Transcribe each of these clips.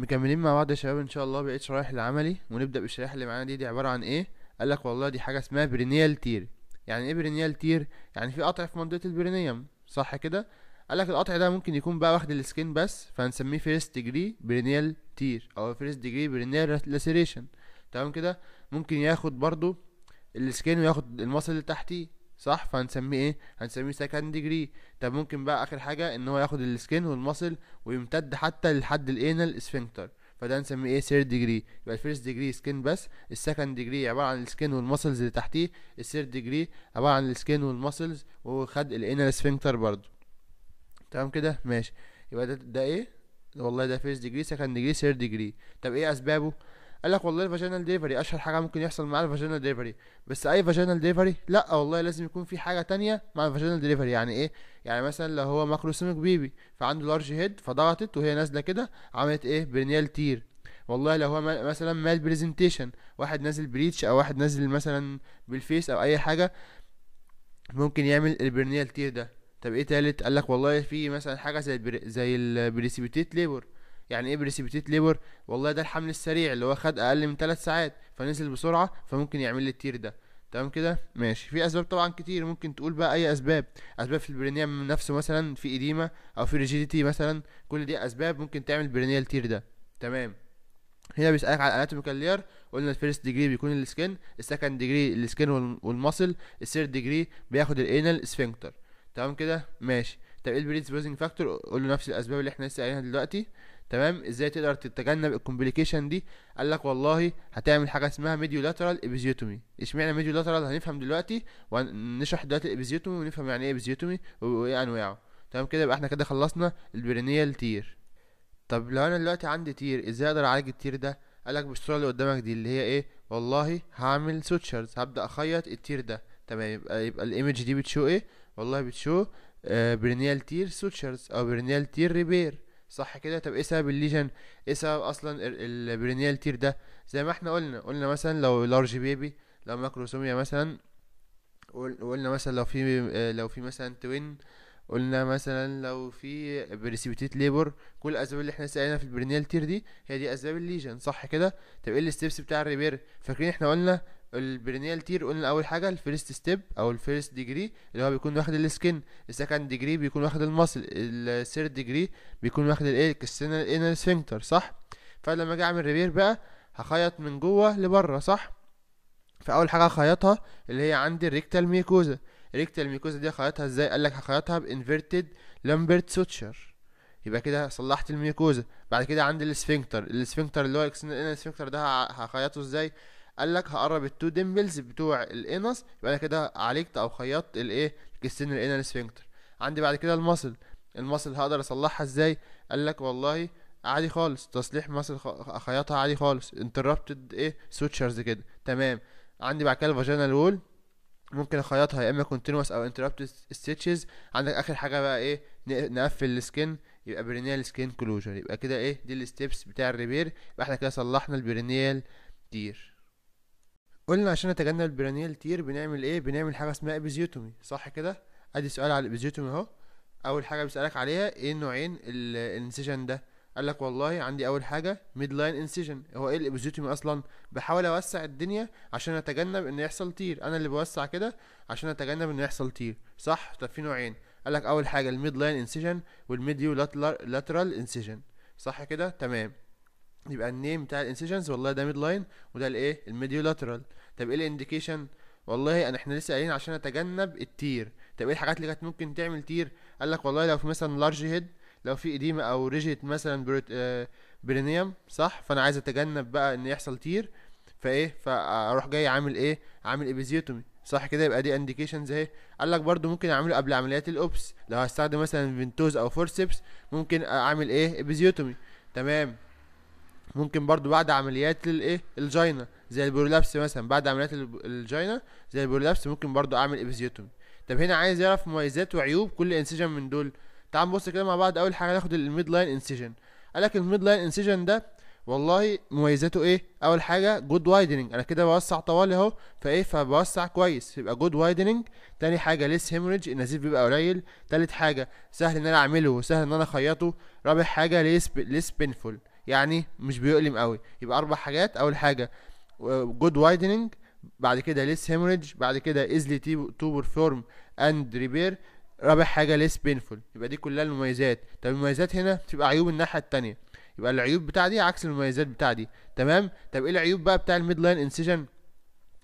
مكملين مع بعض يا شباب ان شاء الله بقيه شرايح العملي ونبدا بالشرايح اللي معانا دي دي عباره عن ايه قال لك والله دي حاجه اسمها برينيال تير يعني ايه برينيال تير يعني في قطع في منطقه البرينيوم صح كده قال لك القطع ده ممكن يكون بقى واخد السكين بس فهنسميه فيرست ديجري برينيال تير او فيرست ديجري برينيال لاسيريشن تمام كده ممكن ياخد برضو السكين وياخد المصل اللي تحتيه صح فهنسميه ايه هنسميه سكند ديجري طب ممكن بقى اخر حاجه ان هو ياخد السكين والمصل ويمتد حتى لحد الانال اسفنكتر فده نسميه ايه ثيرد ديجري يبقى الفيرست ديجري سكين بس السكند ديجري عباره عن السكين والمسلز اللي تحتيه الثيرد ديجري عباره عن السكين والمسلز وخد الانال اسفنكتر برضو تمام كده ماشي يبقى ده, ده ايه والله ده فيرست ديجري سكند ديجري ثيرد ديجري طب ايه اسبابه قال لك والله الفاجينال ديفري اشهر حاجه ممكن يحصل مع الفاجينال ديفري بس اي فاجينال ديفري لا والله لازم يكون في حاجه تانية مع الفاجينال ديفري يعني ايه يعني مثلا لو هو ماكروسوميك بيبي فعنده لارج هيد فضغطت وهي نازله كده عملت ايه برينيال تير والله لو هو مثلا مال بريزنتيشن واحد نازل بريتش او واحد نازل مثلا بالفيس او اي حاجه ممكن يعمل البرنيال تير ده طب ايه تالت قالك والله في مثلا حاجه زي البري... زي البريسيبيتيت ليبر يعني ايه بريسبيتيت ليبر والله ده الحمل السريع اللي هو خد اقل من ثلاث ساعات فنزل بسرعه فممكن يعمل لي التير ده تمام كده ماشي في اسباب طبعا كتير ممكن تقول بقى اي اسباب اسباب في البرينيال نفسه مثلا في ايديما او في ريجيديتي مثلا كل دي اسباب ممكن تعمل برينيا التير ده تمام هنا بيسألك على الاناتوميكال لير قلنا الفيرست ديجري بيكون السكن السكند ديجري السكن والمصل الثيرد ديجري بياخد الانال سفنكتر تمام كده ماشي طب ايه البريدسبوزنج فاكتور قلنا نفس الاسباب اللي احنا لسه قايلينها دلوقتي تمام ازاي تقدر تتجنب الكومبليكيشن دي قال لك والله هتعمل حاجه اسمها ميديو لاترال ابيزيوتومي اشمعنى ميديو لاترال هنفهم دلوقتي ونشرح دلوقتي الابيزيوتومي ونفهم يعني ايه ابيزيوتومي وايه انواعه تمام كده يبقى احنا كده خلصنا البرينيال تير طب لو انا دلوقتي عندي تير ازاي اقدر اعالج التير ده قالك بالصوره اللي قدامك دي اللي هي ايه والله هعمل سوتشرز هبدا اخيط التير ده تمام يبقى يبقى الايمج دي بتشو ايه والله بتشو آه برينيال تير سوتشرز او برينيال تير ريبير صح كده طب ايه سبب الليجن ايه سبب اصلا البرينيال تير ده زي ما احنا قلنا قلنا مثلا لو لارج بيبي لو ماكروسوميا مثلا قلنا مثلا لو في آه، لو في مثلا توين قلنا مثلا لو في بريسيبيتيت ليبر كل الاسباب اللي احنا سالنا في البرينيال تير دي هي دي اسباب الليجن صح كده طب ايه الستبس بتاع الريبير فاكرين احنا قلنا البرينيال تير قلنا اول حاجه الفيرست ستيب او الفيرست ديجري اللي هو بيكون واخد السكن السكند ديجري بيكون واخد المصل الثيرد ديجري بيكون واخد الايه الكستنال انال سفنكتر صح فلما اجي اعمل ريبير بقى هخيط من جوه لبره صح فاول حاجه هخيطها اللي هي عندي الريكتال ميكوزا الريكتال ميكوزا دي هخيطها ازاي قال لك هخيطها بانفيرتد لامبرت سوتشر يبقى كده صلحت الميكوزا بعد كده عندي الاسفنكتر الاسفنكتر اللي هو سفنكتر ده هخيطه ازاي قال لك هقرب التو ديمبلز بتوع الانس يبقى انا كده عالجت او خيطت الايه الجستين الانال سفنكتر عندي بعد كده المصل المصل هقدر اصلحها ازاي قال لك والله عادي خالص تصليح مصل خيطها عادي خالص انتربتد ايه سوتشرز كده تمام عندي بعد كده الفاجينال وول ممكن اخيطها يا اما كونتينوس او انتربتد ستيتشز عندك اخر حاجه بقى ايه نقفل السكن يبقى برينيال سكين كلوجر يبقى كده ايه دي الستبس بتاع الريبير يبقى احنا كده صلحنا البرينيال دير قلنا عشان نتجنب البرانيال تير بنعمل ايه بنعمل حاجه اسمها ابيزيوتومي صح كده ادي سؤال على الابيزيوتومي اهو اول حاجه بيسالك عليها ايه نوعين الانسيجن ده قال لك والله عندي اول حاجه ميد لاين انسيجن هو ايه الابيزيوتومي اصلا بحاول اوسع الدنيا عشان اتجنب ان يحصل تير انا اللي بوسع كده عشان اتجنب ان يحصل تير صح طب في نوعين قال لك اول حاجه الميد لاين انسيجن والميديو لاترال انسيجن صح كده تمام يبقى النيم بتاع الانسيجنز والله ده ميد لاين وده الايه الميديولاترال طب ايه الانديكيشن والله انا احنا لسه قايلين عشان اتجنب التير طب ايه الحاجات اللي كانت ممكن تعمل تير قال لك والله لو في مثلا لارج هيد لو في اديمه او ريجيت مثلا بريت آه برينيوم صح فانا عايز اتجنب بقى ان يحصل تير فايه فاروح جاي عامل ايه عامل ابيزيوتومي صح كده يبقى دي انديكيشنز اهي قال لك برده ممكن اعمله قبل عمليات الاوبس لو هستخدم مثلا فينتوز او فورسبس ممكن اعمل ايه ابيزيوتومي تمام ممكن برضو بعد عمليات الايه الجاينا زي البرولابس مثلا بعد عمليات الجاينا زي البرولابس ممكن برضو اعمل ابيزيوتومي طب هنا عايز يعرف مميزات وعيوب كل انسجن من دول تعال نبص كده مع بعض اول حاجه ناخد الميد لاين انسجن قالك الميد لاين انسجن ده والله مميزاته ايه اول حاجه جود وايدنج انا كده بوسع طوالي اهو فايه فبوسع كويس يبقى جود وايدنج تاني حاجه ليس هيموريج النزيف بيبقى قليل تالت حاجه سهل ان انا اعمله وسهل ان انا اخيطه رابع حاجه ليس ليس بينفول يعني مش بيؤلم قوي يبقى اربع حاجات اول حاجه جود وايدنج بعد كده ليس هيموريدج بعد كده ايزلي توبر فورم اند ريبير رابع حاجه ليس بينفول يبقى دي كلها المميزات طب المميزات هنا بتبقى عيوب الناحيه التانية يبقى العيوب بتاع دي عكس المميزات بتاع دي تمام طب ايه العيوب بقى بتاع الميد لاين انسيجن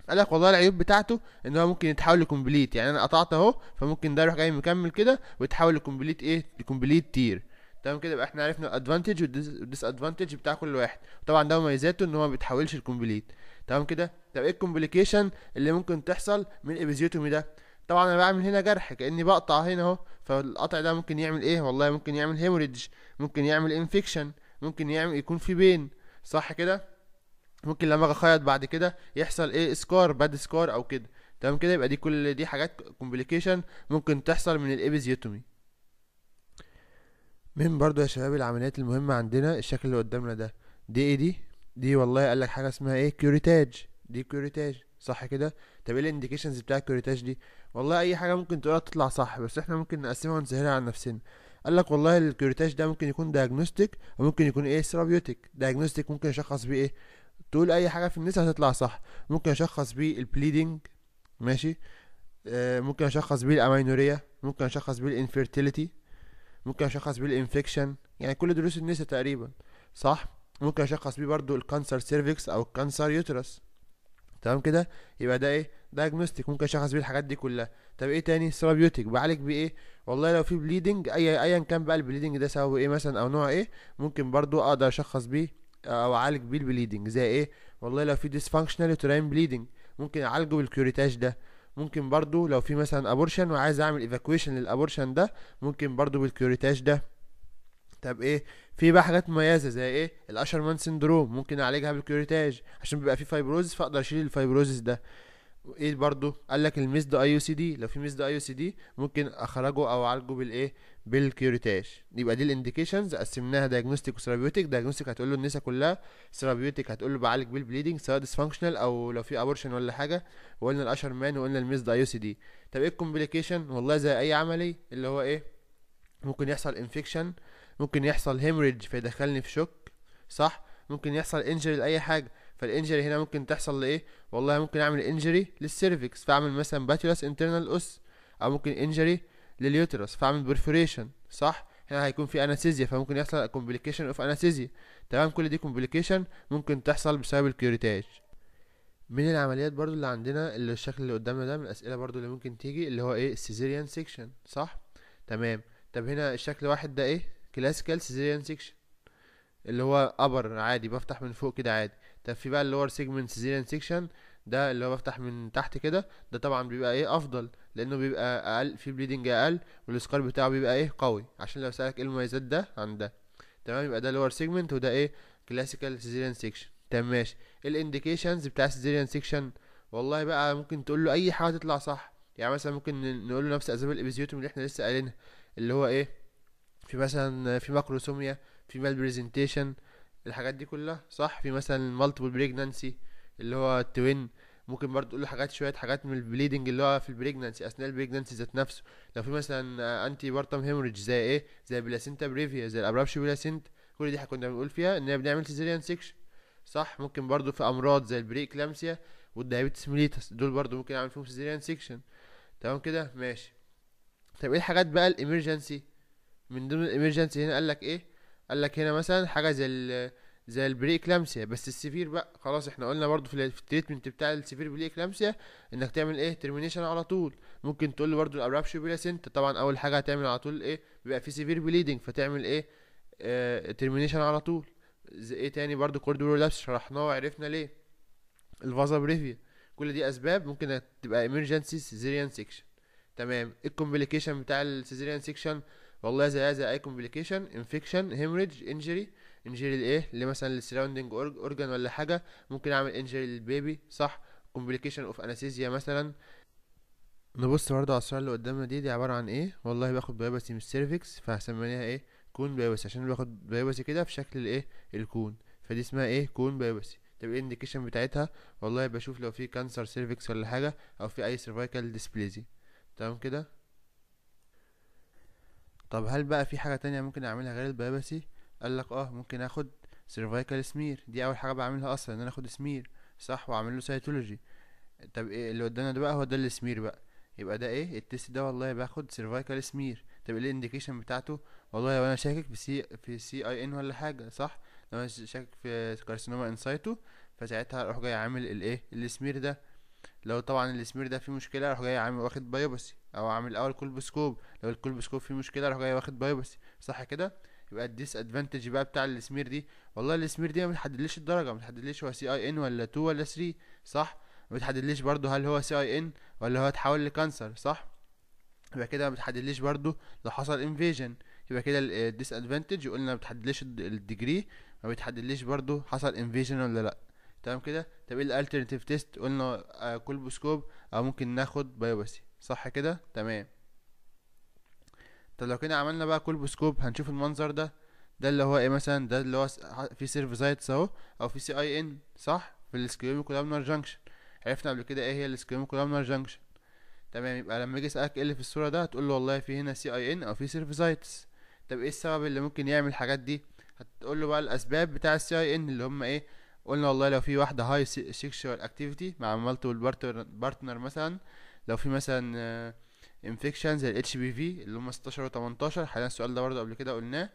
قال لك والله العيوب بتاعته ان هو ممكن يتحول لكمبليت يعني انا قطعت اهو فممكن ده يروح جاي مكمل كده ويتحول لكمبليت ايه لكمبليت تير تمام كده يبقى احنا عرفنا الادفانتج والديس ادفانتج بتاع كل واحد طبعا ده مميزاته ان هو ما بيتحولش الكومبليت تمام كده طب ايه الكومبليكيشن اللي ممكن تحصل من الابيزيوتومي ده طبعا انا بعمل هنا جرح كاني بقطع هنا اهو فالقطع ده ممكن يعمل ايه والله ممكن يعمل هيموريدج ممكن يعمل انفكشن ممكن يعمل يكون في بين صح كده ممكن لما اخيط بعد كده يحصل ايه سكار باد سكار او كده تمام كده يبقى دي كل دي حاجات كومبليكيشن ممكن تحصل من الابيزيوتومي من برضو يا شباب العمليات المهمة عندنا الشكل اللي قدامنا ده دي ايه دي دي والله قال لك حاجة اسمها ايه كيوريتاج دي كيوريتاج صح كده طب ايه الانديكيشنز بتاع الكيوريتاج دي والله اي حاجة ممكن تقولها تطلع صح بس احنا ممكن نقسمها ونسهلها على نفسنا قال لك والله الكيوريتاج ده ممكن يكون دايجنوستيك وممكن يكون ايه ثيرابيوتيك دايجنوستيك ممكن اشخص بيه ايه تقول اي حاجة في النساء هتطلع صح ممكن اشخص بيه البليدنج ماشي آه، ممكن اشخص بيه الامينوريا ممكن اشخص بيه الانفيرتيليتي ممكن اشخص بيه الانفكشن يعني كل دروس النساء تقريبا صح ممكن اشخص بيه برضو الكانسر سيرفيكس او الكانسر يوترس تمام كده يبقى ده ايه دايجنوستيك ممكن اشخص بيه الحاجات دي كلها طب ايه تاني ثيرابيوتيك بعالج بيه ايه والله لو في بليدنج اي ايا كان بقى البليدنج ده سببه ايه مثلا او نوع ايه ممكن برضو اقدر اشخص بيه او اعالج بيه البليدنج زي ايه والله لو في ديسفانكشنال يوتراين بليدنج ممكن اعالجه بالكيوريتاج ده ممكن برضو لو في مثلا ابورشن وعايز اعمل ايفاكويشن للابورشن ده ممكن برضو بالكيوريتاج ده طب ايه في بقى حاجات مميزه زي ايه الاشرمان سندروم ممكن اعالجها بالكيوريتاج عشان بيبقى في فايبروزس فاقدر اشيل الفايبروزس ده ايه برضو قال لك دو اي سي دي لو في دو اي سي دي ممكن اخرجه او اعالجه بالايه بالكيوريتاش يبقى دي الانديكيشنز قسمناها دايجنوستيك وثيرابيوتيك دايجنوستيك هتقول له النساء كلها ثيرابيوتيك هتقول له بعالج بالبليدنج سواء فانكشنال او لو في ابورشن ولا حاجه وقلنا الاشر مان وقلنا دو اي سي دي طب ايه الكومبليكيشن والله زي اي عملي اللي هو ايه ممكن يحصل انفكشن ممكن يحصل هيمريدج فيدخلني في شوك صح ممكن يحصل انجري لاي حاجه فالانجري هنا ممكن تحصل لايه والله ممكن اعمل انجري للسيرفكس فاعمل مثلا باتيولاس انترنال اس او ممكن انجري لليوترس فاعمل بيرفوريشن صح هنا هيكون في اناسيزيا فممكن يحصل كومبليكيشن اوف اناسيزيا تمام كل دي كومبليكيشن ممكن تحصل بسبب الكيوريتاج من العمليات برضو اللي عندنا اللي الشكل اللي قدامنا ده من الاسئله برضو اللي ممكن تيجي اللي هو ايه السيزيريان سيكشن صح تمام طب هنا الشكل واحد ده ايه كلاسيكال سيزيريان سيكشن اللي هو ابر عادي بفتح من فوق كده عادي طب في بقى اللور سيجمنت سيزيريان سيكشن ده اللي هو بفتح من تحت كده ده طبعا بيبقى ايه افضل لانه بيبقى اقل في بليدنج اقل والسكار بتاعه بيبقى ايه قوي عشان لو سالك ايه المميزات ده عن ده تمام يبقى ده لور سيجمنت وده ايه كلاسيكال سيزيريان سيكشن تمام ماشي الانديكيشنز بتاع السيزيريان سيكشن والله بقى ممكن تقول له اي حاجه تطلع صح يعني مثلا ممكن نقول له نفس اسباب الابيزيوتوم اللي احنا لسه قايلينها اللي هو ايه في مثلا في ماكروسوميا في مال بريزنتيشن الحاجات دي كلها صح في مثلا مالتيبل بريجنانسي اللي هو التوين ممكن برضو تقول له حاجات شويه حاجات من البليدنج اللي هو في البريجنانسي اثناء البريجنانسي ذات نفسه لو في مثلا انتي بارتم هيموريج زي ايه زي بلاسينتا بريفيا زي الابرابش بلاسينت كل دي كنا بنقول فيها ان بنعمل سيزيريان سيكشن صح ممكن برضو في امراض زي البري اكلامسيا والدايابيتس ميليتس دول برضو ممكن اعمل فيهم سيزيريان سيكشن تمام كده ماشي طب ايه الحاجات بقى الامرجنسي من ضمن الامرجنسي هنا قال لك ايه قال لك هنا مثلا حاجه زي زي البري اكلامسيا بس السفير بقى خلاص احنا قلنا برضو في التريتمنت بتاع السفير بري اكلامسيا انك تعمل ايه ترمينيشن على طول ممكن تقول له برضو الابرابشن بلا سنت طبعا اول حاجه هتعمل على طول ايه بيبقى في سفير بليدنج فتعمل ايه آه ترمينيشن على طول ايه تاني برضو كوردو لابس شرحناه وعرفنا ليه الفازا بريفيا كل دي اسباب ممكن تبقى emergency سيزيريان section تمام الكومبليكيشن بتاع السيزيريان سيكشن والله زي هذا اي كومبليكيشن انفكشن هيمريدج انجري انجري لايه اللي مثلا للسراوندنج اورجان ولا حاجه ممكن اعمل انجري للبيبي صح كومبليكيشن اوف انستيزيا مثلا نبص برضه على الصوره اللي قدامنا دي دي عباره عن ايه والله باخد بايبسي من السيرفكس فهسميها ايه كون بايبسي عشان باخد بايبسي كده في شكل الايه الكون فدي اسمها ايه كون بايبسي طب ايه الانديكيشن بتاعتها والله بشوف لو في كانسر سيرفكس ولا حاجه او في اي سيرفايكال ديسبليزي تمام كده طب هل بقى في حاجة تانية ممكن اعملها غير البيبسي قالك اه ممكن اخد سيرفايكال سمير دي اول حاجة بعملها اصلا ان انا اخد سمير صح واعمل له سيتولوجي طب ايه اللي قدامنا ده بقى هو ده السمير بقى يبقى ده ايه التست ده والله باخد سيرفايكال سمير طب ايه الانديكيشن بتاعته والله وانا شاكك في سي في سي اي ان ولا حاجه صح لو انا شاكك في كارسينوما انسايتو فساعتها اروح جاي عامل الايه السمير ده لو طبعا السمير ده فيه مشكله اروح جاي عامل واخد بايوبسي او اعمل الاول كل بسكوب لو الكل بسكوب فيه مشكله اروح جاي واخد بس صح كده يبقى الديس ادفانتج بقى بتاع السمير دي والله السمير دي ما بتحددليش الدرجه ما بتحددليش هو سي اي ان ولا 2 ولا 3 صح ما بتحددليش برده هل هو سي اي ان ولا هو اتحول لكانسر صح يبقى كده ما بتحددليش برده لو حصل انفيجن يبقى كده الديس ادفانتج آه، قلنا ما بتحددليش الديجري ما بتحددليش برده حصل انفيجن ولا لا تمام كده طب ايه الالترناتيف تيست قلنا كولبوسكوب آه، او ممكن ناخد بايوبسي صح كده تمام طب لو كده عملنا بقى كل بسكوب هنشوف المنظر ده ده اللي هو ايه مثلا ده اللي هو في سيرف اهو او في سي اي ان صح في الاسكيومي جانكشن عرفنا قبل كده ايه هي الاسكيومي جانكشن تمام يبقى لما اجي اسالك ايه اللي في الصوره ده هتقول له والله في هنا سي اي ان او في سيرف طب ايه السبب اللي ممكن يعمل الحاجات دي هتقول له بقى الاسباب بتاع السي اي ان اللي هم ايه قلنا والله لو في واحده هاي سيكشوال اكتيفيتي مع مالتيبل بارتنر مثلا لو في مثلا انفكشن آه، زي الاتش بي في اللي هم 16 و18 حلينا السؤال ده برضو قبل كده قلناه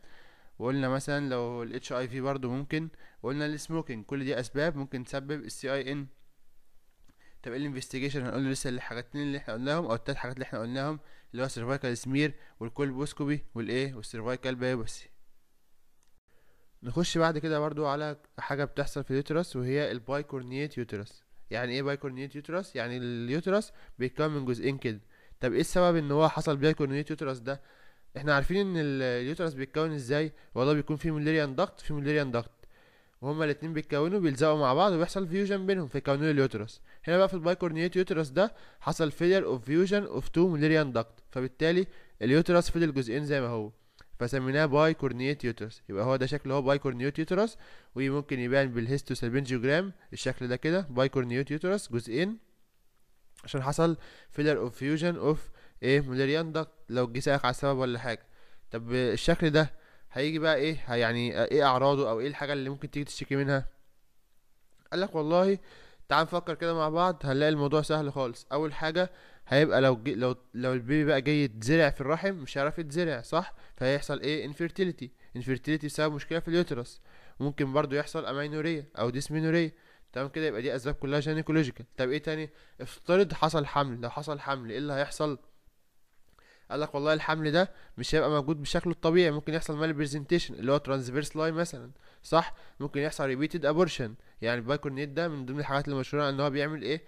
وقلنا مثلا لو الاتش اي في برضو ممكن وقلنا السموكينج كل دي اسباب ممكن تسبب السي اي ان طب إيه الانفستيجيشن هنقول لسه الحاجتين اللي احنا قلناهم او التلات حاجات اللي احنا قلناهم اللي هو السيرفايكال سمير والكولبوسكوبي والايه والسيرفايكال بايوبسي نخش بعد كده برضو على حاجة بتحصل في اليوترس وهي البايكورنيات يوترس يعني ايه بايكورنيت يوترس يعني اليوترس بيتكون من جزئين كده طب ايه السبب ان هو حصل بايكورنيت يوترس ده احنا عارفين ان اليوترس بيتكون ازاي والله بيكون في مولريان ضغط في مولريان ضغط وهما الاتنين بيتكونوا بيلزقوا مع بعض وبيحصل فيوجن بينهم فيكونوا اليوترس هنا بقى في البايكورنيت يوترس ده حصل فيلير اوف فيوجن اوف تو مولريان ضغط فبالتالي اليوترس فضل جزئين زي ما هو فسميناه باي كورنيت يوترس يبقى هو ده شكله هو باي كورنيت يوترس وممكن يبان بالهيستوسالبنجيوجرام الشكل ده كده باي كورنيت يوترس جزئين عشان حصل فيلر اوف فيوجن اوف ايه موليريان دكت لو جه سالك على السبب ولا حاجه طب الشكل ده هيجي بقى ايه يعني ايه اعراضه او ايه الحاجه اللي ممكن تيجي تشتكي منها قال لك والله تعال نفكر كده مع بعض هنلاقي الموضوع سهل خالص اول حاجه هيبقى لو جي لو لو البيبي بقى جاي يتزرع في الرحم مش هيعرف يتزرع صح فهيحصل ايه انفيرتيليتي انفيرتيليتي بسبب مشكله في اليوترس ممكن برضو يحصل اماينوريا او ديسمينوريا تمام كده يبقى دي اسباب كلها جينيكولوجيكال طب ايه تاني افترض حصل حمل لو حصل حمل ايه اللي هيحصل قال لك والله الحمل ده مش هيبقى موجود بشكله الطبيعي ممكن يحصل مال برزنتيشن اللي هو ترانسفيرس لاي مثلا صح ممكن يحصل ريبيتد ابورشن يعني البايكورنيت ده من ضمن الحاجات المشهوره ان هو بيعمل ايه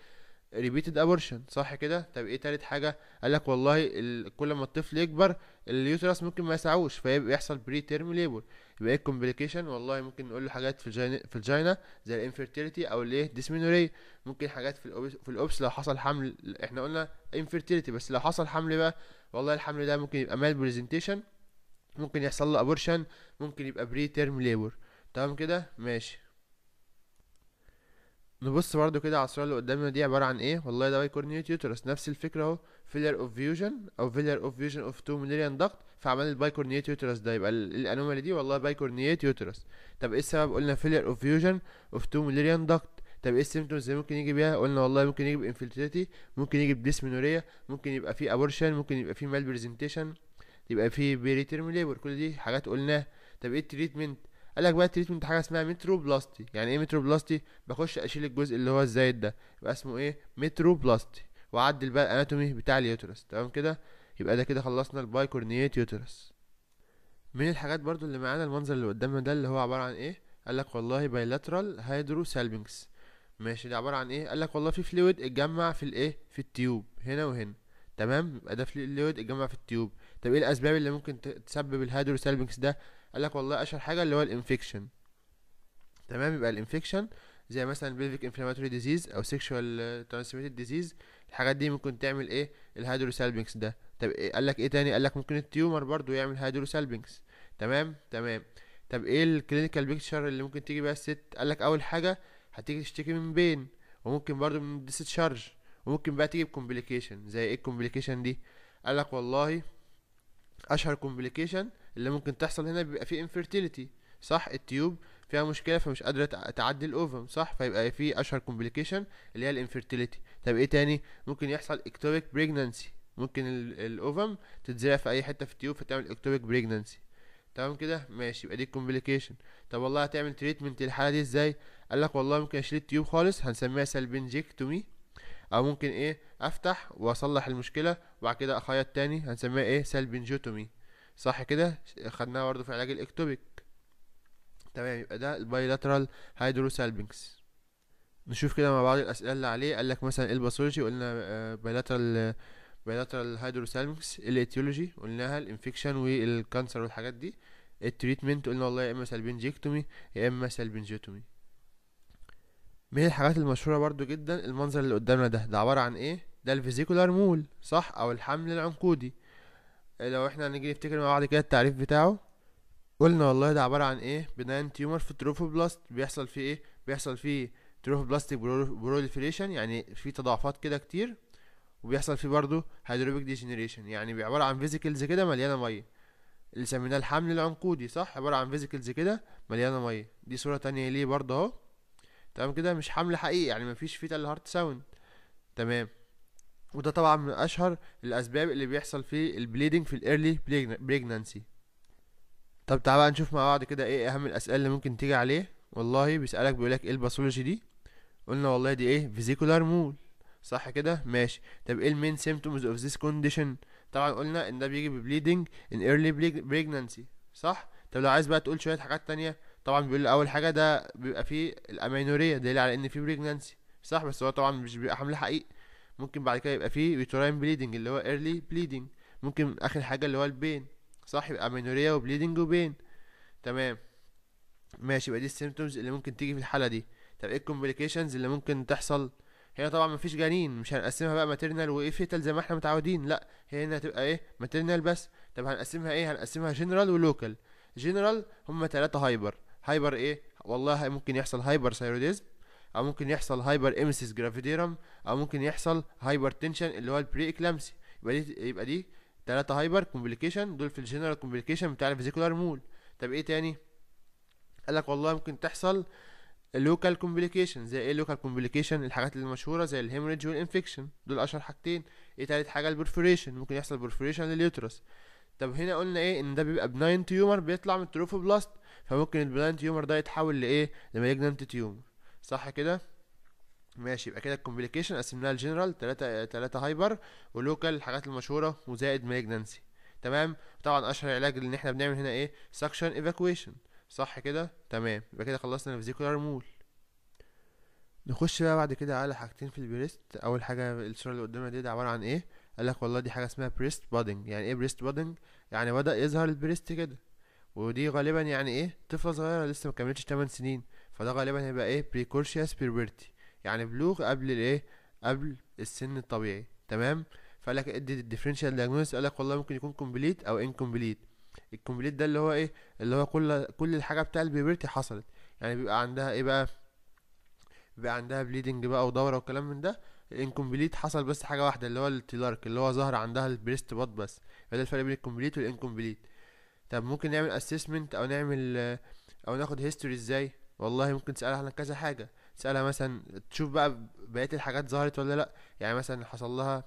ريبيتد ابورشن صح كده طب ايه تالت حاجه قال لك والله كل ما الطفل يكبر اليوترس ممكن ما يسعوش فيحصل بري تيرم ليبر يبقى ايه الكومبليكيشن والله ممكن نقول له حاجات في الجينا في الجينا زي الانفيرتيليتي او الايه ديسمينوري ممكن حاجات في الأوبس في الاوبس لو حصل حمل احنا قلنا انفيرتيليتي بس لو حصل حمل بقى والله الحمل ده ممكن يبقى مال بريزنتيشن ممكن يحصل له ابورشن ممكن يبقى بري تيرم ليبر تمام كده ماشي نبص برضو كده على الصوره اللي قدامنا دي عباره عن ايه والله ده بايكورنيت يوترس نفس الفكره اهو فيلر اوف فيوجن او فيلر اوف فيوجن اوف 2 مليون ضغط فعمل البايكورنيت يوترس ده يبقى الانومالي دي والله بايكورنيت يوترس طب ايه السبب قلنا فيلر اوف فيوجن اوف 2 مليون ضغط طب ايه السيمتومز اللي ممكن يجي بيها قلنا والله ممكن يجي بانفلتيتي ممكن يجي بديسمينوريا ممكن يبقى في ابورشن ممكن يبقى في مال برزنتيشن يبقى في بيريترم ليبر كل دي حاجات قلناها طب ايه التريتمنت قال لك بقى التريتمنت حاجه اسمها مترو بلاستي يعني ايه مترو بلاستي بخش اشيل الجزء اللي هو الزايد ده يبقى اسمه ايه مترو بلاستي واعدل بقى الاناتومي بتاع اليوترس تمام كده يبقى ده كده خلصنا الباي كورنيت يوترس من الحاجات برضو اللي معانا المنظر اللي قدامنا ده اللي هو عباره عن ايه قال لك والله بايلاترال هيدرو سالبنجز ماشي ده عباره عن ايه قال لك والله في فلويد اتجمع في الايه في التيوب هنا وهنا تمام يبقى ده فلويد اتجمع في التيوب طب ايه الاسباب اللي ممكن تسبب الهيدرو سالبنجز ده قال لك والله اشهر حاجه اللي هو الانفكشن تمام يبقى الانفكشن زي مثلا بيلفيك انفلاماتوري ديزيز او سيكشوال ترانسميتد ديزيز الحاجات دي ممكن تعمل ايه الهايدرو ده طب إيه قال لك ايه تاني قال لك ممكن التيومر برضو يعمل هايدرو تمام تمام طب ايه الكلينيكال بيكتشر اللي ممكن تيجي بيها الست قال لك اول حاجه هتيجي تشتكي من بين وممكن برضو من ديستشارج وممكن بقى تيجي بكومبليكيشن زي ايه الكومبليكيشن دي قال لك والله اشهر كومبليكيشن اللي ممكن تحصل هنا بيبقى فيه infertility صح التيوب فيها مشكله فمش قادره تعدي الاوفم صح فيبقى في اشهر كومبليكيشن اللي هي الانفيرتيليتي طب ايه تاني ممكن يحصل اكتوبيك بريجننسي ممكن الاوفم تتزرع في اي حته في التيوب فتعمل اكتوبيك بريجننسي تمام كده ماشي يبقى دي الكومبليكيشن طب والله هتعمل تريتمنت للحاله دي ازاي قال لك والله ممكن اشيل التيوب خالص هنسميها سالبنجيكتومي او ممكن ايه افتح واصلح المشكله وبعد كده اخيط تاني هنسميها ايه سالبنجوتومي صح كده خدناها برضه في علاج الاكتوبيك تمام يبقى ده البايلاترال هيدروسالبينكس نشوف كده مع بعض الاسئله اللي عليه قال لك مثلا ايه الباثولوجي قلنا بايلاترال بايلاترال هيدروسالبينكس الايتيولوجي قلناها الانفكشن والكانسر والحاجات دي التريتمنت قلنا والله يا اما سالبنجيكتومي يا اما سالبنجيوتومي من الحاجات المشهوره برضو جدا المنظر اللي قدامنا ده ده عباره عن ايه ده الفيزيكولار مول صح او الحمل العنقودي لو احنا هنيجي نفتكر مع بعض كده التعريف بتاعه قلنا والله ده عبارة عن ايه بناين تيومر في التروفوبلاست بيحصل فيه ايه بيحصل فيه تروفوبلاستيك بروليفريشن يعني في تضاعفات كده كتير وبيحصل فيه برضه هيدروبيك ديجنريشن يعني عبارة عن فيزيكلز كده مليانة مية اللي سميناه الحمل العنقودي صح عبارة عن فيزيكلز كده مليانة مية دي صورة تانية ليه برضه اهو تمام كده مش حمل حقيقي يعني مفيش فيتال هارت ساوند تمام وده طبعا من اشهر الاسباب اللي بيحصل فيه البليدنج في الايرلي بريجنانسي طب تعال بقى نشوف مع بعض كده ايه اهم الاسئله اللي ممكن تيجي عليه والله بيسالك بيقولك ايه الباثولوجي دي قلنا والله دي ايه فيزيكولار مول صح كده ماشي طب ايه المين سيمتومز اوف ذيس كونديشن طبعا قلنا ان ده بيجي ببليدنج ان ايرلي بريجنانسي صح طب لو عايز بقى تقول شويه حاجات تانية طبعا بيقول اول حاجه ده بيبقى فيه الامينوريا دليل على ان فيه بريجنانسي صح بس هو طبعا مش بيبقى حمل حقيقي ممكن بعد كده يبقى فيه يوتراين بليدنج اللي هو ايرلي بليدنج ممكن اخر حاجه اللي هو البين صح يبقى مينوريا وبليدنج وبين تمام ماشي يبقى دي السيمتومز اللي ممكن تيجي في الحاله دي طب ايه الكومبليكيشنز اللي ممكن تحصل هنا طبعا مفيش جنين مش هنقسمها بقى ماتيرنال وايه زي ما احنا متعودين لا هي هنا هتبقى ايه ماتيرنال بس طب هنقسمها ايه هنقسمها جنرال ولوكال جنرال هما ثلاثة هايبر هايبر ايه والله ممكن يحصل هايبر ثايروديزم او ممكن يحصل هايبر امسيس جرافيديرم او ممكن يحصل هايبر تنشن اللي هو البري اكلامسي يبقى دي يبقى دي تلاتة هايبر كومبليكيشن دول في الجنرال كومبليكيشن بتاع الفيزيكولار مول طب ايه تاني قالك والله ممكن تحصل لوكال كومبليكيشن زي ايه لوكال كومبليكيشن الحاجات المشهوره زي الهيموريدج والانفكشن دول اشهر حاجتين ايه تالت حاجه البرفوريشن ممكن يحصل برفوريشن لليوترس طب هنا قلنا ايه ان ده بيبقى بناين تيومر بيطلع من التروفوبلاست فممكن البناين تيومر ده يتحول لايه لما يجنن تيومر صح كده ماشي يبقى كده الكومبليكيشن قسمناها لجنرال 3 3 هايبر ولوكال الحاجات المشهوره وزائد مالجنسي تمام طبعا اشهر علاج اللي احنا بنعمل هنا ايه سكشن ايفاكويشن صح كده تمام يبقى كده خلصنا الفيزيكولار مول نخش بقى بعد كده على حاجتين في البريست اول حاجه الصوره اللي قدامنا دي, دي عباره عن ايه قال لك والله دي حاجه اسمها بريست بادنج يعني ايه بريست بادنج يعني بدا يظهر البريست كده ودي غالبا يعني ايه طفله صغيره لسه ما كملتش 8 سنين فده غالبا هيبقى ايه precocious بيربرتي يعني بلوغ قبل الايه قبل السن الطبيعي تمام فقال لك ادي الديفرنشال دايجنوستس قال لك والله ممكن يكون كومبليت او انكومبليت الكومبليت ده اللي هو ايه اللي هو كل كل الحاجه بتاع البيبرتي حصلت يعني بيبقى عندها ايه بقى بيبقى عندها بليدنج بقى ودوره وكلام من ده الانكومبليت حصل بس حاجه واحده اللي هو التيلارك اللي هو ظهر عندها البريست باد بس ده الفرق بين الكومبليت والانكومبليت طب ممكن نعمل اسيسمنت او نعمل او ناخد هيستوري ازاي والله ممكن تسألها عن كذا حاجة تسألها مثلا تشوف بقى بقية الحاجات ظهرت ولا لأ يعني مثلا حصل لها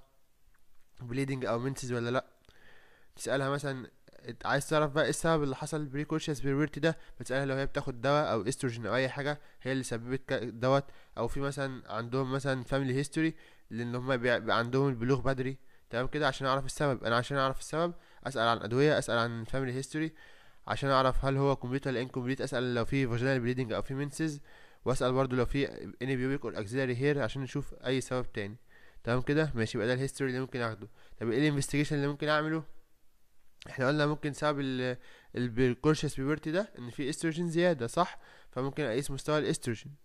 بليدنج أو منسز ولا لأ تسألها مثلا عايز تعرف بقى ايه السبب اللي حصل بريكوشيس بيرورتي ده بتسألها لو هي بتاخد دواء او استروجين او اي حاجه هي اللي سببت دوت او في مثلا عندهم مثلا فاميلي هيستوري لان هم بيبقى عندهم البلوغ بدري تمام كده عشان اعرف السبب انا عشان اعرف السبب اسال عن ادويه اسال عن فاميلي هيستوري عشان اعرف هل هو كومبليت ولا انكومبليت اسال لو في فاجينال بليدنج او في منسز واسال برضو لو في اني بيوبيك او اكسيلري هير عشان نشوف اي سبب تاني تمام كده ماشي يبقى ده الهيستوري اللي ممكن اخده طب ايه الانفستيجيشن اللي ممكن اعمله احنا قلنا ممكن سبب الكورشس بيبرتي ده ان في استروجين زياده صح فممكن اقيس مستوى الاستروجين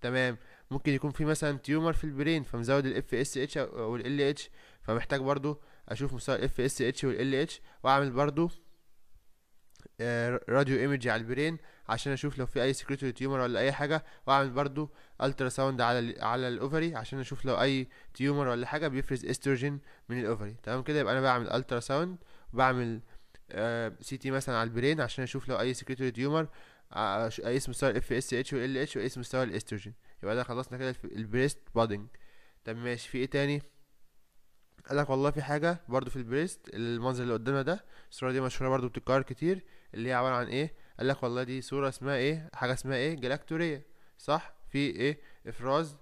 تمام ممكن يكون في مثلا تيومر في البرين فمزود الاف اس اتش او ال اتش فمحتاج برضو اشوف مستوى الاف اس اتش وال اتش واعمل برضو آه، راديو ايمج على البرين عشان اشوف لو في اي سكريتوري تيومر ولا اي حاجه واعمل برضو الترا ساوند على ال على الاوفري عشان اشوف لو اي تيومر ولا حاجه بيفرز استروجين من الاوفري تمام كده يبقى انا بعمل الترا ساوند وبعمل سي تي مثلا على البرين عشان اشوف لو اي سكريتوري تيومر اقيس مستوى الاف اس اتش وال اتش واقيس مستوى الاستروجين يبقى ده خلصنا كده البريست بادنج طب ماشي في ايه تاني قالك والله في حاجه برضو في البريست المنظر اللي قدامنا ده الصوره دي مشهوره برضو بتتكرر كتير اللي هي عباره عن ايه قال لك والله دي صوره اسمها ايه حاجه اسمها ايه جلاكتوريه صح في ايه افراز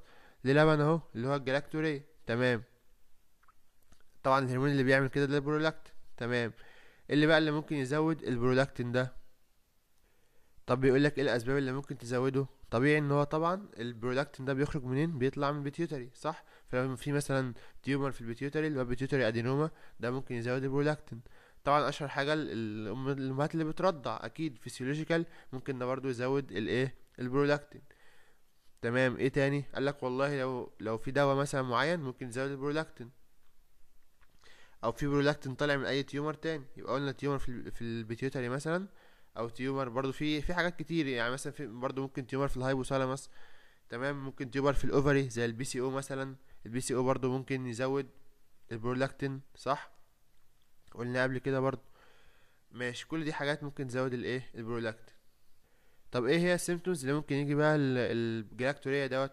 للبن اهو اللي هو الجلاكتوريه تمام طبعا الهرمون اللي بيعمل كده ده البرولاكت تمام اللي بقى اللي ممكن يزود البرولاكتين ده طب بيقول لك ايه الاسباب اللي ممكن تزوده طبيعي ان هو طبعا البرولاكتين ده بيخرج منين بيطلع من البيتيوتري صح فلو في مثلا تيومر في البيتيوتري اللي هو بيتيوتري ادينوما ده ممكن يزود البرولاكتين طبعا اشهر حاجه الامهات اللي بترضع اكيد فيسيولوجيكال ممكن ده برضو يزود الايه البرولاكتين تمام ايه تاني قالك والله لو لو في دواء مثلا معين ممكن يزود البرولاكتين او في برولاكتين طالع من اي تيومر تاني يبقى قلنا تيومر في في البيتيوتري مثلا او تيومر برضو في في حاجات كتير يعني مثلا في برضو ممكن تيومر في الهايبوثالاموس تمام ممكن تيومر في الاوفري زي البي سي او مثلا البي سي او برضو ممكن يزود البرولاكتين صح قلنا قبل كده برضو ماشي كل دي حاجات ممكن تزود الايه البرولاكتين طب ايه هي السيمتومز اللي ممكن يجي بها الجلاكتوريا دوت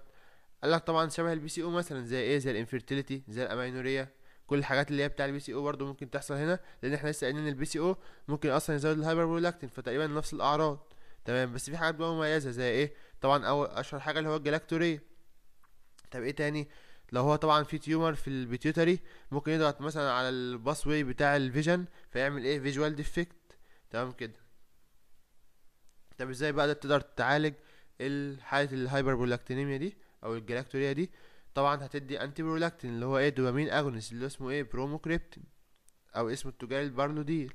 قالك طبعا شبه البي سي او مثلا زي ايه زي الانفيرتيليتي زي الامينوريا كل الحاجات اللي هي بتاع البي سي او برضو ممكن تحصل هنا لان احنا لسه قايلين ان البي سي او ممكن اصلا يزود الهايبر برولاكتين فتقريبا نفس الاعراض تمام بس في حاجات بقى مميزه زي ايه طبعا اول اشهر حاجه اللي هو الجلاكتوريا طب ايه تاني لو هو طبعا في تيومر في البيتيوتري ممكن يضغط مثلا على الباس واي بتاع الفيجن فيعمل ايه فيجوال ديفكت تمام كده طب ازاي بقى ده تقدر تعالج حالة الهايبربرولاكتينيميا دي او الجلاكتوريا دي طبعا هتدي انتي برولاكتين اللي هو ايه دوبامين اغونست اللي اسمه ايه بروموكريبتين او اسمه التجاري البارنوديل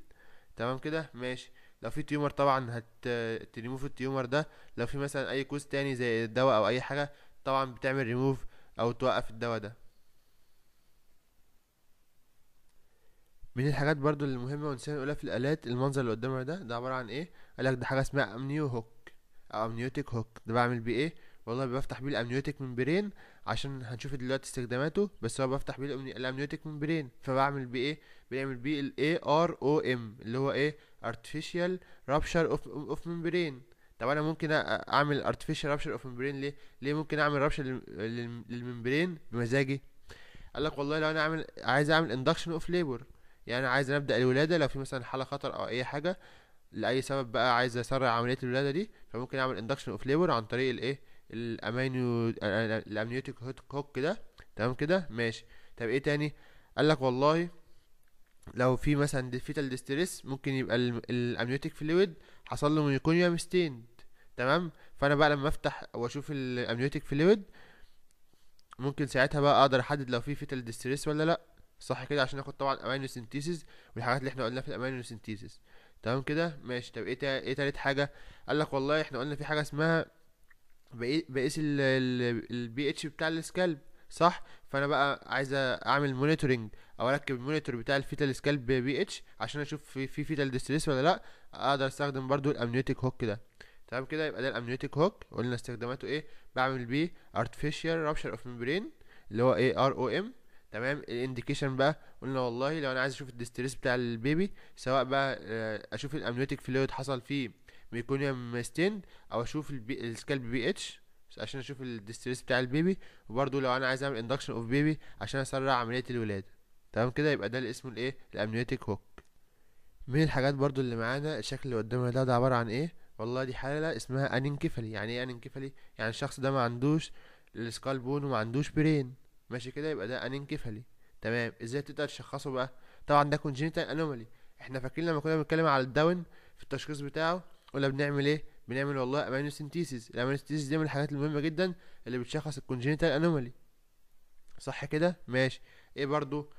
تمام كده ماشي لو في تيومر طبعا هت تريموف التيومر ده لو في مثلا اي كوز تاني زي الدواء او اي حاجه طبعا بتعمل ريموف او توقف الدواء ده من الحاجات برضو اللي مهمة ونسينا نقولها في الآلات المنظر اللي قدامنا ده ده عبارة عن ايه قالك ده حاجة اسمها امنيو هوك او امنيوتيك هوك ده بعمل بيه ايه والله بفتح بيه الامنيوتيك ممبرين عشان هنشوف دلوقتي استخداماته بس هو بفتح بيه الامنيوتيك ممبرين فبعمل بيه ايه بيعمل بيه ال AROM اللي هو ايه artificial rupture اوف of membrane طب انا ممكن اعمل ارتفيشال رابشر اوف ممبرين ليه ليه ممكن اعمل رابشر للممبرين بمزاجي قال لك والله لو انا عامل عايز اعمل اندكشن اوف ليبر يعني عايز ابدا الولاده لو في مثلا حاله خطر او اي حاجه لاي سبب بقى عايز اسرع عمليه الولاده دي فممكن اعمل اندكشن اوف ليبر عن طريق الايه الامينيو الامنيوتيك هوك ده تمام كده ماشي طب ايه تاني قال لك والله لو في مثلا فيتال ديستريس ممكن يبقى الامنيوتيك فلويد حصل له ميوكونيا ميستين تمام فانا بقى لما افتح واشوف الامنيوتيك فلويد ممكن ساعتها بقى اقدر احدد لو في فيتال ديستريس ولا لا صح كده عشان اخد طبعا امينو سنتيسيس والحاجات اللي احنا قلناها في الامينو سنتيسيس تمام كده ماشي طب ايه ايه تالت حاجه قال لك والله احنا قلنا في حاجه اسمها بقيس البي اتش بتاع السكالب صح فانا بقى عايز اعمل مونيتورنج او اركب المونيتور بتاع الفيتال سكالب بي اتش عشان اشوف في, في فيتال ديستريس ولا لا اقدر استخدم برضو الامنيوتيك هوك ده تمام طيب كده يبقى ده الامنيوتيك هوك قلنا استخداماته ايه بعمل بيه artificial rupture of membrane اللي هو ايه ار او ام تمام الانديكيشن بقى قلنا والله لو انا عايز اشوف الديستريس بتاع البيبي سواء بقى آه، اشوف الامنيوتيك فلويد حصل فيه ميكونيوم ستين او اشوف السكالب بي اتش عشان اشوف الديستريس بتاع البيبي وبرده لو انا عايز اعمل اندكشن اوف بيبي عشان اسرع عمليه الولاده تمام كده يبقى ده اللي اسمه الايه الامنيوتيك هوك من الحاجات برضو اللي معانا الشكل اللي قدامنا ده ده عباره عن ايه والله دي حالة اسمها انينكفالي يعني ايه انينكفالي يعني الشخص ده ما عندوش السكال بون وما عندوش برين ماشي كده يبقى ده انينكفالي تمام ازاي تقدر تشخصه بقى طبعا ده كونجينيتال انومالي احنا فاكرين لما كنا بنتكلم على الداون في التشخيص بتاعه قلنا بنعمل ايه بنعمل والله امينوسينتيسيس الامينوسينتيسيس دي من الحاجات المهمه جدا اللي بتشخص الكونجينيتال انومالي صح كده ماشي ايه برضو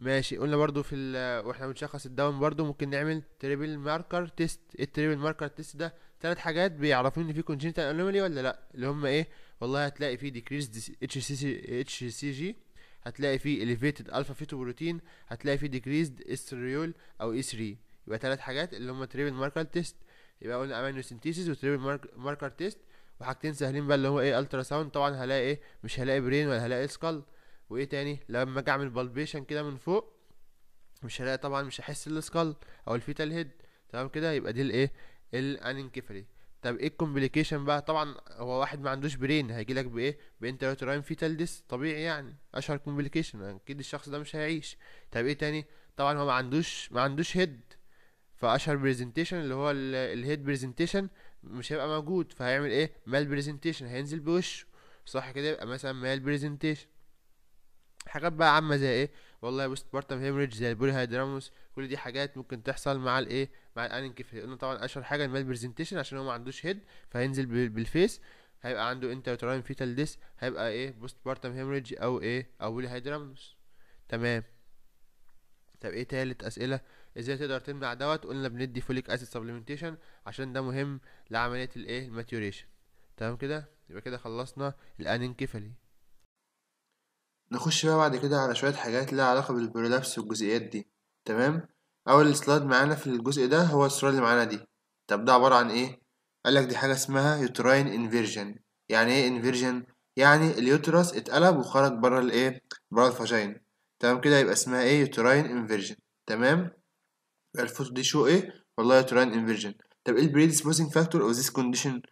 ماشي قلنا برضو في ال واحنا بنشخص الداون برضو ممكن نعمل تريبل ماركر تيست التريبل ماركر تيست ده ثلاث حاجات بيعرفوا ان في كونجنتال انوميلي ولا لا اللي هم ايه والله هتلاقي فيه ديكريز اتش سي سي اتش سي جي هتلاقي فيه elevated الفا بروتين هتلاقي فيه decreased استريول او اي e 3 يبقى ثلاث حاجات اللي هم تريبل ماركر تيست يبقى قلنا امينو سنتيسيس وتريبل ماركر تيست وحاجتين سهلين بقى اللي هو ايه الترا ساوند طبعا هلاقي ايه مش هلاقي برين ولا هلاقي سكال وايه تاني لما اجي اعمل بالبيشن كده من فوق مش هلاقي طبعا مش هحس السكال او الفيتال هيد تمام كده يبقى دي الايه الانكفالي طب ايه الكومبليكيشن بقى طبعا هو واحد ما عندوش برين لك بايه بانتريوتراين فيتال ديس طبيعي يعني اشهر كومبليكيشن اكيد الشخص ده مش هيعيش طب ايه تاني طبعا هو ما عندوش ما عندوش هيد فاشهر برزنتيشن اللي هو الهيد برزنتيشن مش هيبقى موجود فهيعمل ايه مال برزنتيشن هينزل بوشه صح كده يبقى مثلا مال برزنتيشن حاجات بقى عامه زي ايه والله بوست بارتم هيمريج زي هيدراموس كل دي حاجات ممكن تحصل مع الايه مع في قلنا طبعا اشهر حاجه المال برزنتيشن عشان هو ما عندوش هيد فهينزل بالفيس هيبقى عنده انترتراين فيتال ديس هيبقى ايه بوست بارتم هيمريج او ايه او هيدراموس تمام طب ايه تالت اسئله ازاي تقدر تمنع دوت قلنا بندي فوليك اسيد سبلمنتيشن عشان ده مهم لعمليه الايه الماتيوريشن تمام كده يبقى كده خلصنا الانكفالي نخش بقى بعد كده على شوية حاجات لها علاقة بالبرولابس والجزئيات دي تمام أول سلايد معانا في الجزء ده هو الصورة اللي معانا دي طب ده عبارة عن إيه؟ قالك دي حاجة اسمها يوتراين انفيرجن يعني إيه انفيرجن؟ يعني اليوترس اتقلب وخرج بره الإيه؟ بره الفاجين تمام كده يبقى اسمها إيه؟ يوتراين انفيرجن تمام؟ يبقى الفوتو دي شو إيه؟ والله يوتراين انفيرجن طب إيه البريدسبوزنج فاكتور أو ذيس كونديشن؟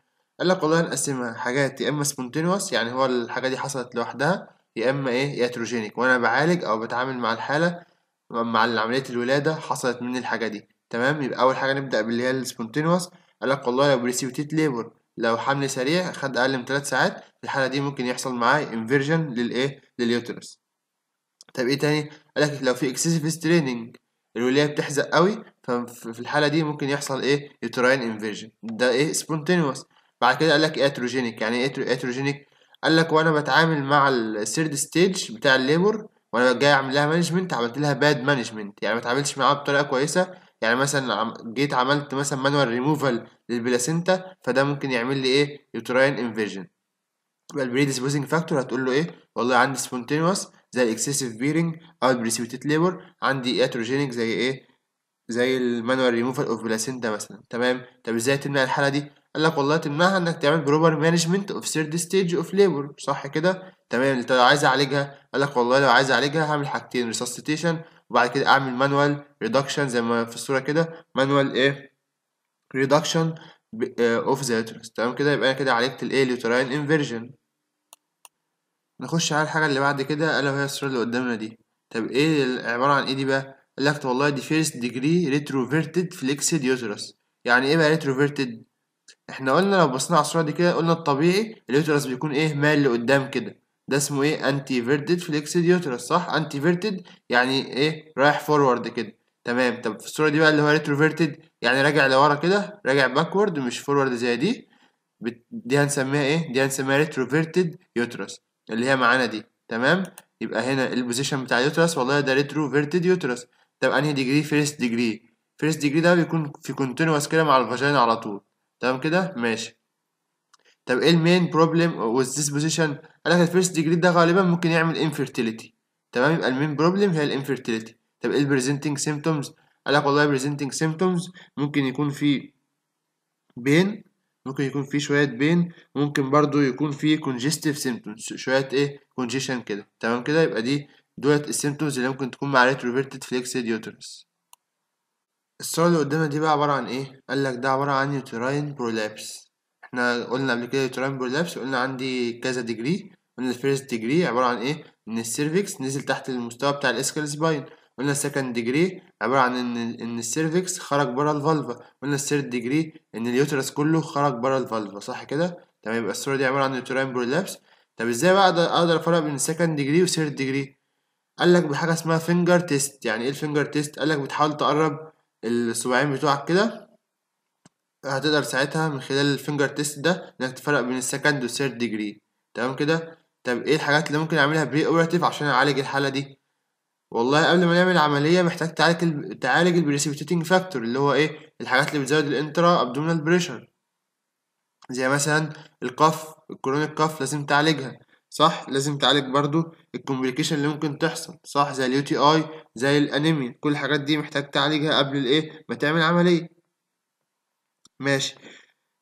قالك والله هنقسمها حاجات يا إما سبونتينوس يعني هو الحاجة دي حصلت لوحدها يا اما ايه ياتروجينيك وانا بعالج او بتعامل مع الحاله مع عمليه الولاده حصلت مني الحاجه دي تمام يبقى اول حاجه نبدا باللي هي السبونتينوس قال لك والله لو بريسيبتيت ليبر لو حمل سريع خد اقل من 3 ساعات في الحاله دي ممكن يحصل معايا انفيرجن للايه لليوترس طب ايه تاني قال لك لو في اكسسيف ستريننج الولايه بتحزق قوي ففي الحاله دي ممكن يحصل ايه يوتراين انفيرجن ده ايه سبونتينوس بعد كده قال لك اتروجينيك يعني ايه اتروجينيك قال لك وانا بتعامل مع الثيرد ستيج بتاع الليبر وانا جاي اعمل لها مانجمنت عملت لها باد مانجمنت يعني ما اتعاملتش معاها بطريقه كويسه يعني مثلا جيت عملت مثلا مانوال ريموفال للبلاسينتا فده ممكن يعمل لي ايه يوتراين انفيجن يبقى البري ديسبوزنج فاكتور هتقول له ايه والله عندي سبونتينوس زي الاكسسيف بيرنج او البريسيبيتيت ليبر عندي اتروجينيك زي ايه زي المانوال ريموفال اوف بلاسينتا مثلا تمام طب ازاي تمنع الحاله دي قال لك والله تمنعها انك تعمل بروبر مانجمنت اوف ثيرد ستيج اوف ليبر صح كده تمام انت لو عايز اعالجها قال لك والله لو عايز اعالجها هعمل حاجتين ريسستيشن وبعد كده اعمل مانوال ريدكشن زي ما في الصوره كده مانوال ايه ريدكشن اوف ذا يوترس تمام كده يبقى انا كده عالجت الايه اليوتراين انفيرجن نخش على الحاجه اللي بعد كده الا وهي الصوره اللي قدامنا دي طب ايه عباره عن ايه دي بقى قال لك والله دي فيرست ديجري ريتروفيرتد فليكسد يوترس يعني ايه بقى ريتروفيرتد احنا قلنا لو بصينا على الصوره دي كده قلنا الطبيعي اليوترس بيكون ايه مال لقدام كده ده اسمه ايه انتي فيرتد فليكسد يوترس صح انتي فيرتد يعني ايه رايح فورورد كده تمام طب في الصوره دي بقى اللي هو ريتروفيرتد يعني راجع لورا كده راجع باكورد مش فورورد زي دي دي هنسميها ايه دي هنسميها ريتروفيرتد يوترس اللي هي معانا دي تمام يبقى هنا البوزيشن بتاع اليوترس والله ده ريتروفيرتد يوترس طب انهي ديجري فيرست ديجري فيرست ديجري ده بيكون في كونتينوس كده مع الفاجينا على طول تمام كده ماشي طب ايه المين بروبلم وذ ذيس بوزيشن قال لك الفيرست ديجري ده غالبا ممكن يعمل انفيرتيليتي تمام يبقى المين بروبلم هي الانفيرتيليتي طب ايه البريزنتنج سيمتومز قال لك والله بريزنتنج سيمتومز ممكن يكون في بين ممكن يكون في شويه بين ممكن برضو يكون في كونجستيف سيمتومز شويه ايه كونجيشن كده تمام كده يبقى دي دولت السيمتومز اللي ممكن تكون مع ريفيرتد فليكسيد يوترس الصورة اللي قدامنا دي بقى عبارة عن ايه؟ قالك ده عبارة عن يوتراين برولابس احنا قلنا قبل كده يوتراين برولابس قلنا عندي كذا ديجري قلنا الفيرست ديجري عبارة عن ايه؟ ان السيرفكس نزل تحت المستوى بتاع الاسكال سباين قلنا السكند ديجري عبارة عن ان ان السيرفكس خرج بره الفالفا قلنا الثيرد ديجري ان اليوترس كله خرج بره الفالفا صح كده؟ تمام يبقى الصورة دي عبارة عن يوتراين برولابس طب ازاي بقى اقدر افرق بين السكند ديجري والثيرد ديجري؟ قالك بحاجة اسمها فينجر تيست يعني ايه الفينجر تيست؟ قالك بتحاول تقرب السباعين بتوعك كده هتقدر ساعتها من خلال الفينجر تيست ده انك تفرق بين السكند والثيرد ديجري تمام كده طب ايه الحاجات اللي ممكن اعملها بري اوبراتيف عشان اعالج الحاله دي والله قبل ما نعمل العمليه محتاج تعالج ال تعالج البريسيبيتيتنج فاكتور اللي هو ايه الحاجات اللي بتزود الانترا ابدومينال بريشر زي مثلا القف الكرونيك كاف لازم تعالجها صح لازم تعالج برضو الكومبليكيشن اللي ممكن تحصل صح زي تي اي زي الانيميا كل الحاجات دي محتاج تعالجها قبل الايه ما تعمل عمليه ماشي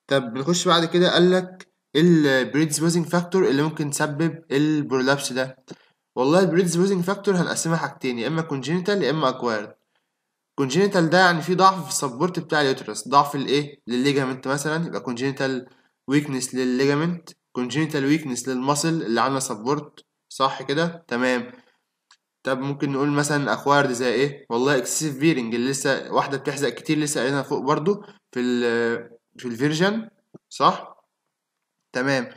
طب نخش بعد كده قالك البريدسبوزنج فاكتور اللي ممكن تسبب البرولابس ده والله البريدسبوزنج فاكتور هنقسمها حاجتين يا اما كونجينيتال يا اما اكوارد كونجينيتال ده يعني في ضعف في السبورت بتاع اليوترس ضعف الايه للليجامنت مثلا يبقى كونجينيتال ويكنس للليجامنت congenital weakness للمسل اللي عامله سبورت صح كده تمام طب ممكن نقول مثلا اكوارد زي ايه والله اكسسيف بيرنج اللي لسه واحده بتحزق كتير لسه قايلينها فوق برضو في ال في الفيرجن صح تمام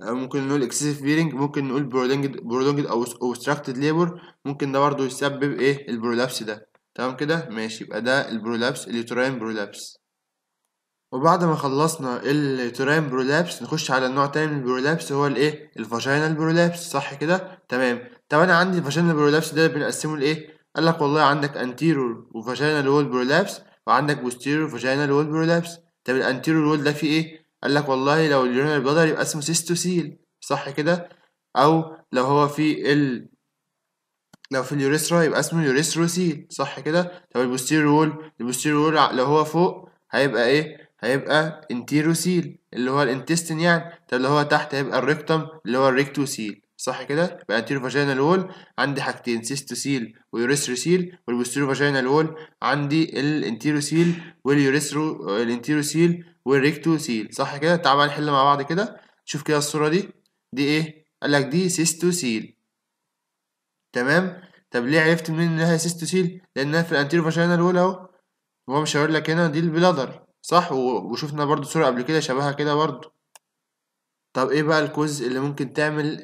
ممكن نقول اكسسيف بيرنج ممكن نقول برولونجد برولونجد او اوستراكتد ليبر ممكن ده برضو يسبب ايه البرولابس ده تمام كده ماشي يبقى ده البرولابس اليوتراين برولابس وبعد ما خلصنا التورام برولابس نخش على النوع تاني من البرولابس هو الايه الفاجينال برولابس صح كده تمام طب انا عندي الفاجينال برولابس ده بنقسمه لايه قال لك والله عندك انتيرور وفاجينال وول برولابس وعندك بوستيرور فاجينال وول برولابس طب الانتيرور وول ده فيه ايه قال لك والله لو اليورينال بلادر يبقى اسمه سيستوسيل صح كده او لو هو في ال لو في اليوريثرا يبقى اسمه يوريثروسيل صح كده طب البوستيرور وول البوستيرور وول لو هو فوق هيبقى ايه هيبقى انتيروسيل اللي هو الانتستين يعني طب اللي هو تحت هيبقى الريكتم اللي هو الريكتوسيل صح كده يبقى انتيرو فاجينال وول عندي حاجتين سيستوسيل ويوريثروسيل والبوستيرو فاجينال وول عندي الانتيروسيل واليوريثرو الانتيروسيل والريكتوسيل صح كده تعال بقى نحل مع بعض كده شوف كده الصوره دي دي ايه قال لك دي سيستوسيل تمام طب ليه عرفت منين انها سيستوسيل لانها في الانتيرو فاجينال وول اهو هو مش هيقول لك هنا دي البلادر صح وشفنا برضو صورة قبل كده شبهها كده برضو طب ايه بقى الكوز اللي ممكن تعمل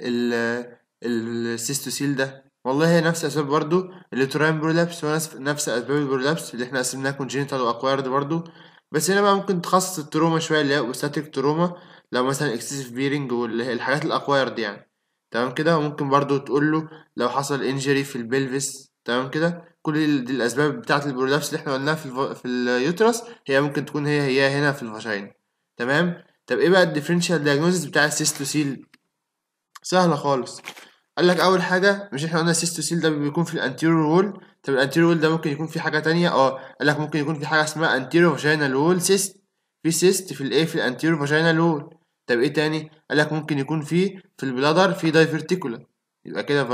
السيستوسيل ده والله هي نفس الاسباب برضو الليتورين برولابس ونفس اسباب البرولابس اللي احنا قسمناها كونجينيتال واكوايرد برضو بس هنا بقى ممكن تخصص التروما شويه اللي هي اوستاتيك تروما لو مثلا اكسسيف بيرنج والحاجات الاكوايرد يعني تمام كده وممكن برضو تقول له لو حصل انجري في البلفس تمام كده كل دي الاسباب بتاعه البرولابس اللي احنا قلناها في في اليوترس هي ممكن تكون هي هي هنا في الفاجينا تمام طب ايه بقى الديفرنشال دياجنوستس بتاع السيستوسيل سهله خالص قال لك اول حاجه مش احنا قلنا السيستوسيل ده بيكون في الانتيرور وول طب الانتيرور وول ده ممكن يكون في حاجه تانية اه قال لك ممكن يكون في حاجه اسمها انتيرو فاجينال وول سيست في سيست في الايه في الانتيرو فاجينال وول طب ايه تاني قال لك ممكن يكون في في البلادر في دايفرتيكولا يبقى كده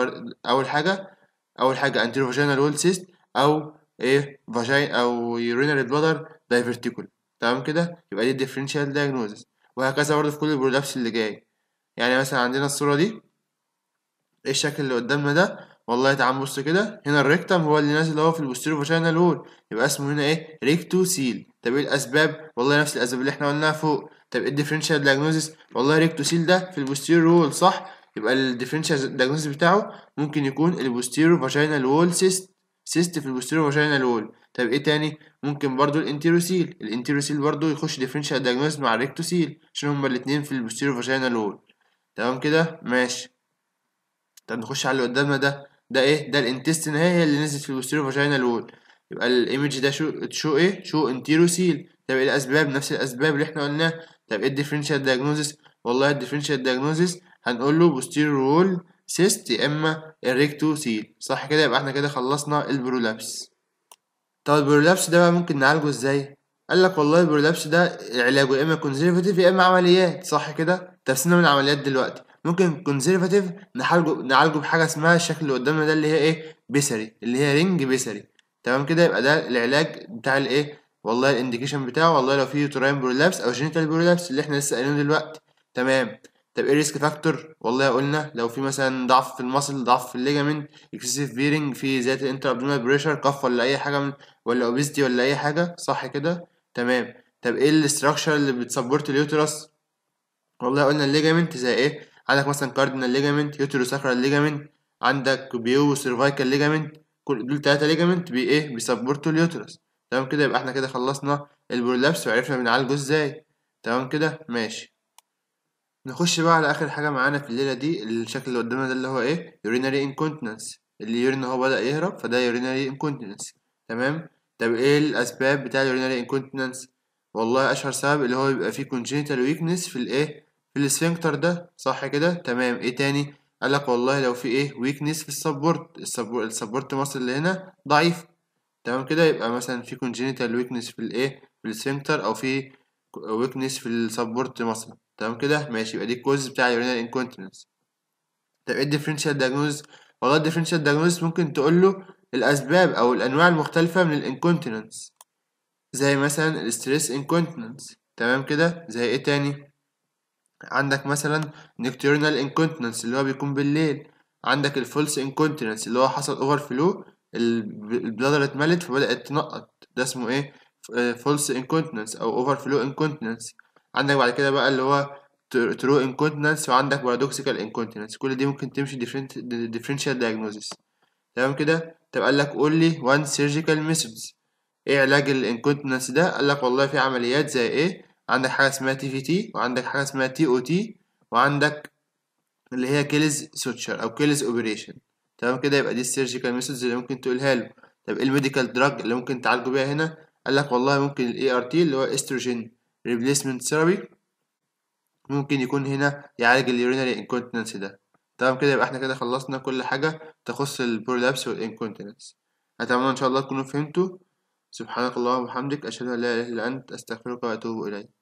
اول حاجه اول حاجه انتيرو فاجينال وول سيست او ايه فاجين او urinary bladder diverticular تمام كده يبقى دي ديفرنشال دايجنوزس وهكذا برضه في كل البرولابس اللي جاي يعني مثلا عندنا الصوره دي ايه الشكل اللي قدامنا ده والله تعال بص كده هنا الريكتم هو اللي نازل اهو في البوستيرو فاجينال وول يبقى اسمه هنا ايه ريكتو سيل طب ايه الاسباب والله نفس الاسباب اللي احنا قلناها فوق طب ايه الديفرنشال دايجنوزس والله ريكتو سيل ده في البوستيرو وول صح يبقى الديفرنشال دياجنوستيك بتاعه ممكن يكون البوستيرو فاجينال وول سيست سيست في البوستيرو فاجينال وول طب ايه تاني ممكن برضو الانتيروسيل الانتيروسيل برضو يخش ديفرنشال دياجنوستيك مع الريكتوسيل عشان هما الاثنين في البوستيرو فاجينال وول تمام كده ماشي طب نخش على اللي قدامنا ده ده ايه ده الانتستين اهي هي اللي نزلت في البوستيرو فاجينال وول يبقى الايمج ده شو شو ايه شو انتيروسيل طب ايه الاسباب نفس الاسباب اللي احنا قلناها طب ايه الديفرنشال دياجنوزيس والله الديفرنشال دياجنوزيس هنقول له posterior wall cyst يا اما سيل صح كده يبقى احنا كده خلصنا البرولابس طب البرولابس ده بقى ممكن نعالجه ازاي قال لك والله البرولابس ده علاجه يا اما كونزرفاتيف يا اما عمليات صح كده تفسيرنا من العمليات دلوقتي ممكن كونزرفاتيف نعالجه نعالجه بحاجه اسمها الشكل اللي قدامنا ده اللي هي ايه بيسري اللي هي رينج بيسري تمام كده يبقى ده العلاج بتاع الايه والله الانديكيشن بتاعه والله لو في يوتراين برولابس او جينيتال برولابس اللي احنا لسه قايلينه دلوقتي تمام طب ايه الريسك فاكتور والله قلنا لو في مثلا ضعف في المصل ضعف في الليجامنت اكسسيف بيرنج في زياده الانتر ابدومينال بريشر كف ولا اي حاجه من ولا اوبيستي ولا اي حاجه صح كده تمام طب ايه الاستراكشر اللي بتسبورت اليوترس والله قلنا الليجامنت زي ايه عندك مثلا كاردينال ليجامنت ساكرال ليجامنت عندك بيو سيرفايكال ليجامنت كل دول تلاتة ليجامنت بي ايه بيسبورتوا اليوترس تمام كده يبقى احنا كده خلصنا البرولابس وعرفنا بنعالجه ازاي تمام كده ماشي نخش بقى على اخر حاجه معانا في الليله دي الشكل اللي قدامنا ده اللي هو ايه urinary incontinence يورين هو بدا يهرب فده urinary incontinence تمام طب ايه الاسباب بتاع urinary incontinence والله اشهر سبب اللي هو بيبقى فيه congenital weakness في الايه في السفنكتر ده صح كده تمام ايه تاني قالك والله لو في ايه weakness في السبورت السبورت مصر اللي هنا ضعيف تمام كده يبقى مثلا في congenital weakness في الايه في السفنكتر او في weakness في السبورت مصر تمام كده ماشي يبقى دي الكوز بتاع اليورينال انكونتيننس طب ايه الديفرنشال دياجنوز والله الديفرنشال دياجنوز ممكن تقول له الاسباب او الانواع المختلفه من الانكونتيننس زي مثلا الاستريس انكونتيننس تمام كده زي ايه تاني عندك مثلا نكتورنال انكونتيننس اللي هو بيكون بالليل عندك الفولس انكونتيننس اللي هو حصل اوفر فلو البلادر اتملت فبدات تنقط ده اسمه ايه فولس آه، انكونتيننس او اوفر فلو انكونتيننس عندك بعد كده بقى اللي هو ترو انكونتنس وعندك بارادوكسيكال انكونتنس كل دي ممكن تمشي ديفرنت ديفرنشال دايجنوزيس تمام كده طب قال لك قول لي وان سيرجيكال ميثودز ايه علاج الانكونتنس ده قال لك والله في عمليات زي ايه عندك حاجه اسمها تي في تي وعندك حاجه اسمها تي او تي وعندك اللي هي كيلز سوتشر او كيلز اوبريشن تمام كده يبقى دي السيرجيكال ميثودز اللي ممكن تقولها له طب ايه الميديكال دراج اللي ممكن تعالجه بيها هنا قال لك والله ممكن الاي ار تي اللي هو استروجين ريبليسمنت ثيرابي ممكن يكون هنا يعالج اليورينري انكونتيننس ده تمام كده يبقى احنا كده خلصنا كل حاجة تخص البرولابس والانكونتيننس اتمنى ان شاء الله تكونوا فهمتوا سبحانك اللهم وبحمدك اشهد ان لا اله الا انت استغفرك واتوب اليك